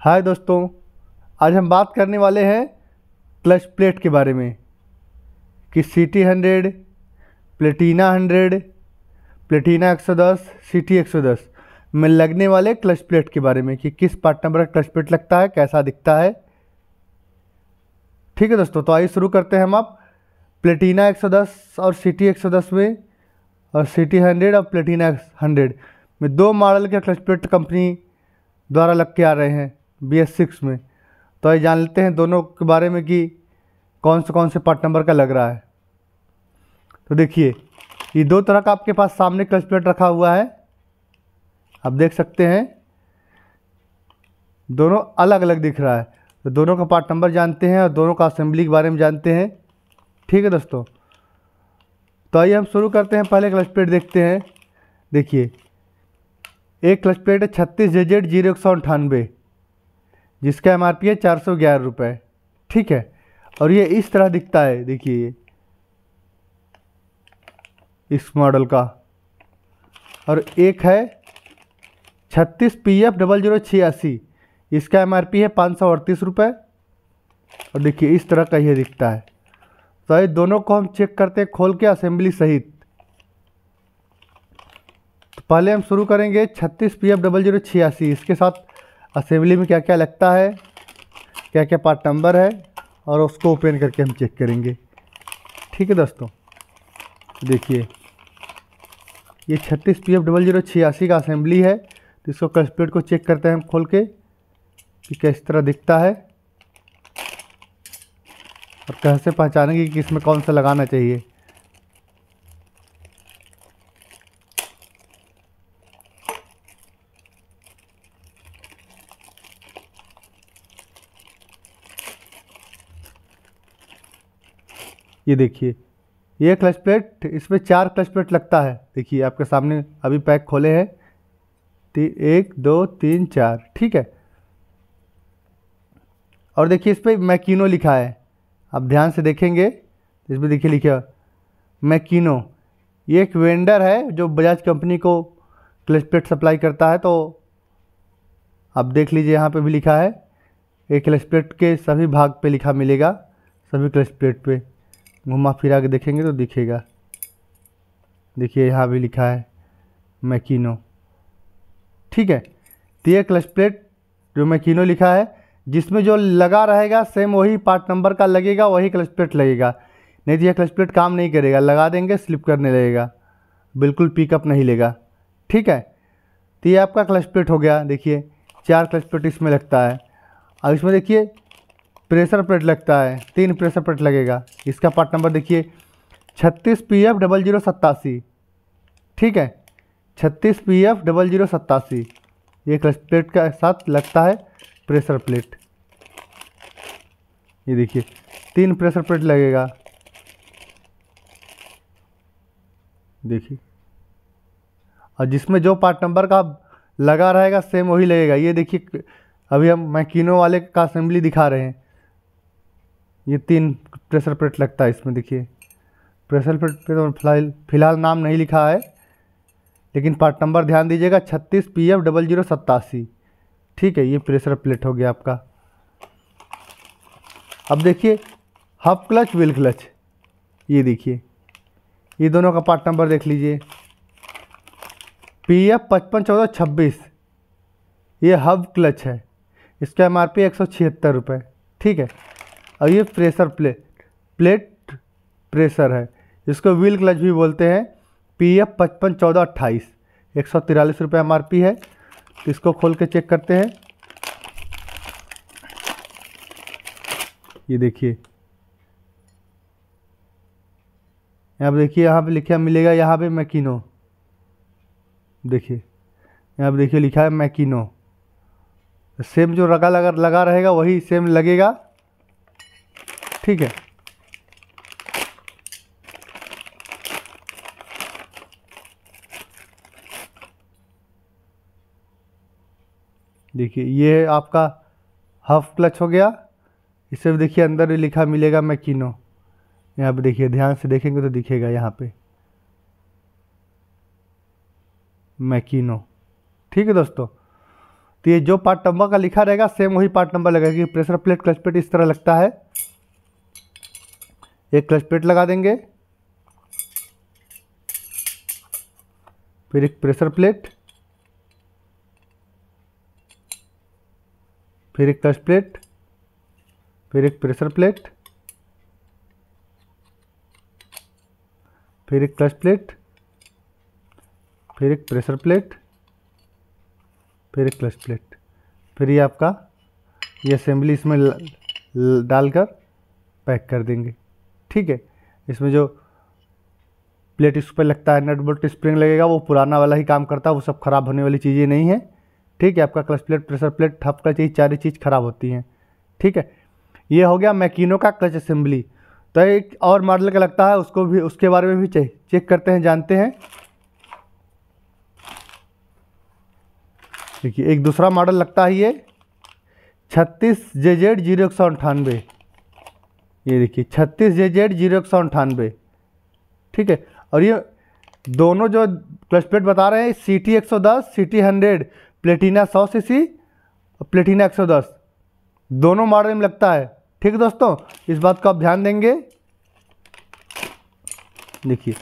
हाय दोस्तों आज हम बात करने वाले हैं क्लच प्लेट के बारे में कि C T hundred Platina hundred Platina एक सौ दस सी टी एक सौ दस में लगने वाले क्लच प्लेट के बारे में कि किस पार्ट नंबर का क्लच प्लेट लगता है कैसा दिखता है ठीक है दोस्तों तो आइए शुरू करते हैं हम आप प्लेटीना एक सौ दस और सी टी एक में और सी टी हंड्रेड और प्लेटीना हंड्रेड में दो मॉडल के क्लच प्लेट कंपनी द्वारा लग के आ रहे हैं बी एस सिक्स में तो ये जान लेते हैं दोनों के बारे में कि कौन से कौन से पार्ट नंबर का लग रहा है तो देखिए ये दो तरह का आपके पास सामने क्लच प्लेट रखा हुआ है आप देख सकते हैं दोनों अलग अलग दिख रहा है तो दोनों का पार्ट नंबर जानते हैं और दोनों का असेंबली के बारे में जानते हैं ठीक है दोस्तों तो आइए हम शुरू करते हैं पहले क्लच प्लेट देखते हैं देखिए एक क्लच प्लेट है छत्तीस जे जेड जीरो एक सौ अंठानवे जिसका एम है चार सौ ग्यारह रुपये ठीक है और ये इस तरह दिखता है देखिए ये इस मॉडल का और एक है छत्तीस पी एफ डबल जीरो छियासी इसका एम है पाँच सौ अड़तीस रुपये और देखिए इस तरह का ये दिखता है तो ये दोनों को हम चेक करते हैं खोल के असेंबली सहित तो पहले हम शुरू करेंगे छत्तीस पी एफ डबल जीरो छियासी इसके साथ असेंबली में क्या क्या लगता है क्या क्या पार्ट नंबर है और उसको ओपन करके हम चेक करेंगे ठीक है दोस्तों देखिए ये छत्तीस पी एफ डबल जीरो छियासी का असेंबली है तो इसको कस्पेट को चेक करते हैं हम खोल के कि किस तरह दिखता है और कैसे पहचानेंगे कि इसमें कौन सा लगाना चाहिए ये देखिए ये क्लच प्लेट इसमें चार क्लच प्लेट लगता है देखिए आपके सामने अभी पैक खोले हैं एक दो तीन चार ठीक है और देखिए इस पर मैकिनो लिखा है आप ध्यान से देखेंगे इसमें देखिए लिखे मैकिनो ये एक वेंडर है जो बजाज कंपनी को क्लच प्लेट सप्लाई करता है तो आप देख लीजिए यहाँ पे भी लिखा है ये क्लच प्लेट के सभी भाग पे लिखा मिलेगा सभी क्लच प्लेट पे घुमा फिरा के देखेंगे तो दिखेगा देखिए यहाँ भी लिखा है मैकिनो ठीक है तो ये क्लच प्लेट जो मैकिनो लिखा है जिसमें जो लगा रहेगा सेम वही पार्ट नंबर का लगेगा वही क्लच प्लेट लगेगा नहीं तो यह क्लच प्लेट काम नहीं करेगा लगा देंगे स्लिप करने लगेगा बिल्कुल पिकअप नहीं लेगा ठीक है तो ये आपका क्लच प्लेट हो गया देखिए चार क्लच प्लेट इसमें लगता है और इसमें देखिए प्रेशर प्लेट लगता है तीन प्रेशर प्लेट लगेगा इसका पार्ट नंबर देखिए छत्तीस पी एफ डबल जीरो सत्तासी ठीक है छत्तीस पी एफ डबल जीरो सत्तासी ये क्लच प्लेट का साथ लगता है प्रेशर प्लेट ये देखिए तीन प्रेशर प्लेट लगेगा देखिए और जिसमें जो पार्ट नंबर का लगा रहेगा सेम वही लगेगा ये देखिए अभी हम मैकिनो वाले का असेंबली दिखा रहे हैं ये तीन प्रेशर प्लेट लगता है इसमें देखिए प्रेशर प्लेट पे तो फिलहाल फिलहाल नाम नहीं लिखा है लेकिन पार्ट नंबर ध्यान दीजिएगा छत्तीस पी एफ डबल जीरो सत्तासी ठीक है ये प्रेशर प्लेट हो गया आपका अब देखिए हफ क्लच व्हील क्लच ये देखिए ये दोनों का पार्ट नंबर देख लीजिए पी एफ पचपन चौदह छब्बीस ये हब क्लच है इसका एम आर पी एक सौ छिहत्तर रुपये ठीक है और ये प्रेशर प्लेट प्लेट प्रेशर है इसको व्हील क्लच भी बोलते हैं पी एफ पचपन चौदह अट्ठाईस एक सौ तिरालीस रुपये एम आर पी है इसको खोल के चेक करते हैं ये देखिए यहाँ पर देखिए यहाँ पे लिखा मिलेगा यहाँ पे मैकिनो देखिए यहाँ पे देखिए लिखा है मैकिनो सेम जो रगा लगा लगा रहेगा वही सेम लगेगा ठीक है देखिए ये आपका हाफ क्लच हो गया इसे भी देखिए अंदर भी लिखा मिलेगा मैकिनो यहाँ पे देखिए ध्यान से देखेंगे तो दिखेगा यहाँ पे मैकिनो ठीक है दोस्तों तो ये जो पार्ट नंबर का लिखा रहेगा सेम वही पार्ट नंबर लगेगा कि प्रेशर प्लेट क्लच प्लेट इस तरह लगता है एक क्लच प्लेट लगा देंगे फिर एक प्रेशर प्लेट फिर एक क्लच प्लेट फिर एक प्रेशर प्लेट फिर एक क्लच प्लेट फिर एक प्रेशर प्लेट फिर एक क्लच प्लेट फिर ये आपका ये असेंबली इसमें डालकर पैक कर देंगे ठीक है इसमें जो प्लेट इस पर लगता है नट बोल्ट स्प्रिंग लगेगा वो पुराना वाला ही काम करता है वो सब खराब होने वाली चीज़ें नहीं है ठीक है आपका क्लच प्लेट प्रेशर प्लेट ठप का चीज़ सारी चीज़ खराब होती हैं ठीक है ये हो गया मैकिनो का क्लच असेंबली तो एक और मॉडल का लगता है उसको भी उसके बारे में भी चेक चेक करते हैं जानते हैं देखिए एक दूसरा मॉडल लगता है ये छत्तीस जे जेड जीरो एक सौ अंठानवे ये देखिए छत्तीस जे जेड जीरो एक सौ अंठानवे ठीक है और ये दोनों जो क्लच प्लेट बता रहे हैं सी टी एक सौ दस सी टी हंड्रेड प्लेटिना सौ सी सी और प्लेटिना एक सौ दस दोनों मॉडल में लगता है ठीक है दोस्तों इस बात को आप ध्यान देंगे देखिए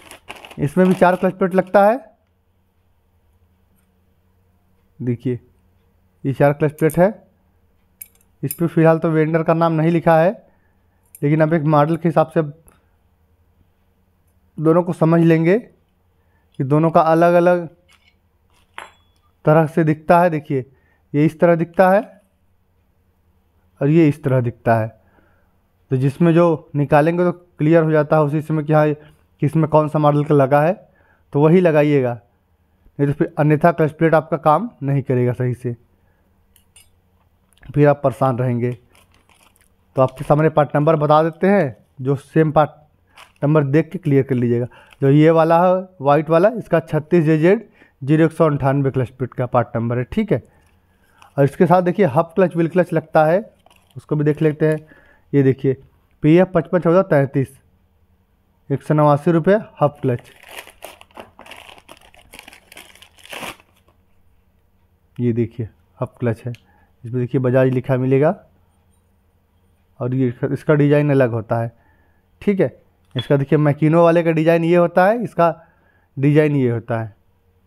इसमें भी चार क्लच प्लेट लगता है देखिए ये चार क्लच प्लेट है इस पर फिलहाल तो वेंडर का नाम नहीं लिखा है लेकिन अब एक मॉडल के हिसाब से दोनों को समझ लेंगे कि दोनों का अलग अलग तरह से दिखता है देखिए ये इस तरह दिखता है और ये इस तरह दिखता है तो जिसमें जो निकालेंगे तो क्लियर हो जाता है उसी समय कि हाँ किस में कौन सा मॉडल का लगा है तो वही लगाइएगा नहीं तो फिर अन्यथा क्लच प्लेट आपका काम नहीं करेगा सही से फिर आप परेशान रहेंगे तो आपके सामने पार्ट नंबर बता देते हैं जो सेम पार्ट नंबर देख के क्लियर कर लीजिएगा जो ये वाला है वाइट वाला इसका छत्तीस जे जेड जीरो एक सौ अंठानवे क्लच फिट का पार्ट नंबर है ठीक है और इसके साथ देखिए हफ क्लच विल क्लच लगता है उसको भी देख लेते हैं ये देखिए पी एफ पचपन चौदह तैंतीस एक सौ नवासी रुपये हफ क्लच ये देखिए हफ क्लच है इसमें देखिए बजाज लिखा मिलेगा और ये इसका डिज़ाइन अलग होता है ठीक है इसका देखिए मैकिनो वाले का डिज़ाइन ये होता है इसका डिज़ाइन ये होता है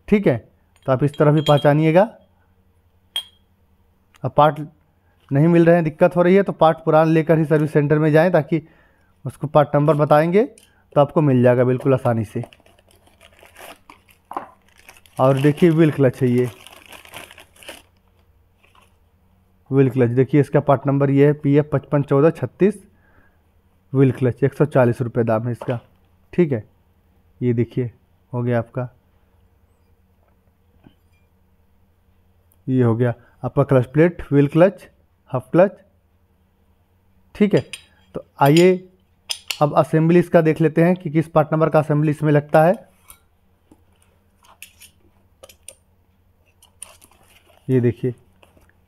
ठीक है तो आप इस तरह भी पहचानिएगा अब पार्ट नहीं मिल रहे हैं दिक्कत हो रही है तो पार्ट पुरान लेकर ही सर्विस सेंटर में जाएं ताकि उसको पार्ट नंबर बताएंगे तो आपको मिल जाएगा बिल्कुल आसानी से और देखिए बिल्कुल क्लच है ये व्हील क्लच देखिए इसका पार्ट नंबर ये है पी एफ पचपन चौदह छत्तीस व्हील क्लच एक सौ चालीस रुपये दाम है इसका ठीक है ये देखिए हो गया आपका ये हो गया आपका clutch plate wheel clutch half clutch ठीक है तो आइए अब असेंबली इसका देख लेते हैं कि किस पार्ट नंबर का असेंबली इसमें लगता है ये देखिए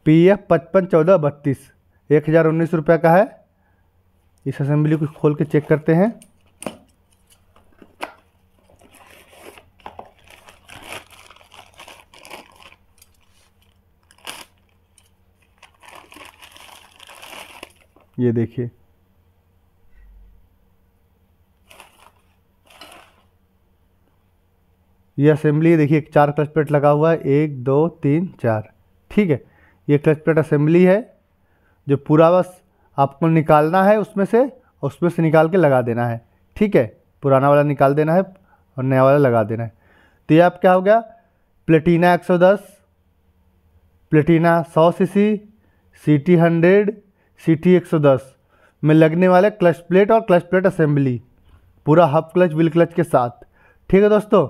पी एफ पचपन चौदह बत्तीस एक हज़ार उन्नीस रुपये का है इस असेंबली को खोल के चेक करते हैं ये देखिए ये असेंबली देखिए चार क्लच प्लेट लगा हुआ है एक दो तीन चार ठीक है ये क्लच प्लेट असेंबली है जो पूरा बस आपको निकालना है उसमें से और उसमें से निकाल के लगा देना है ठीक है पुराना वाला निकाल देना है और नया वाला लगा देना है तो ये आप क्या हो गया Platina 110 Platina C T hundred C T एक में लगने वाले क्लच प्लेट और क्लच प्लेट असेंबली पूरा हब क्लच व्हील क्लच के साथ ठीक है दोस्तों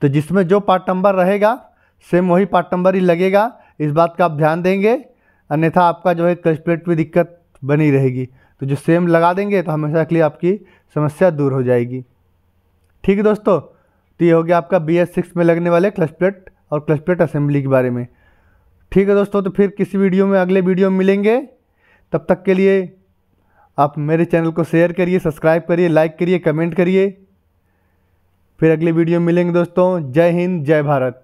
तो जिसमें जो पार्ट नंबर रहेगा सेम वही पार्ट नंबर ही लगेगा इस बात का आप ध्यान देंगे अन्यथा आपका जो है कैलकुलेट में दिक्कत बनी रहेगी तो जो सेम लगा देंगे तो हमेशा के लिए आपकी समस्या दूर हो जाएगी ठीक है दोस्तों तो ये हो गया आपका बी एस सिक्स में लगने वाले क्लच प्लेट और क्लच प्लेट असेंबली के बारे में ठीक है दोस्तों तो फिर किसी वीडियो में अगले वीडियो में मिलेंगे तब तक के लिए आप मेरे चैनल को शेयर करिए सब्सक्राइब करिए लाइक करिए कमेंट करिए फिर अगले वीडियो में मिलेंगे दोस्तों जय हिंद जय भारत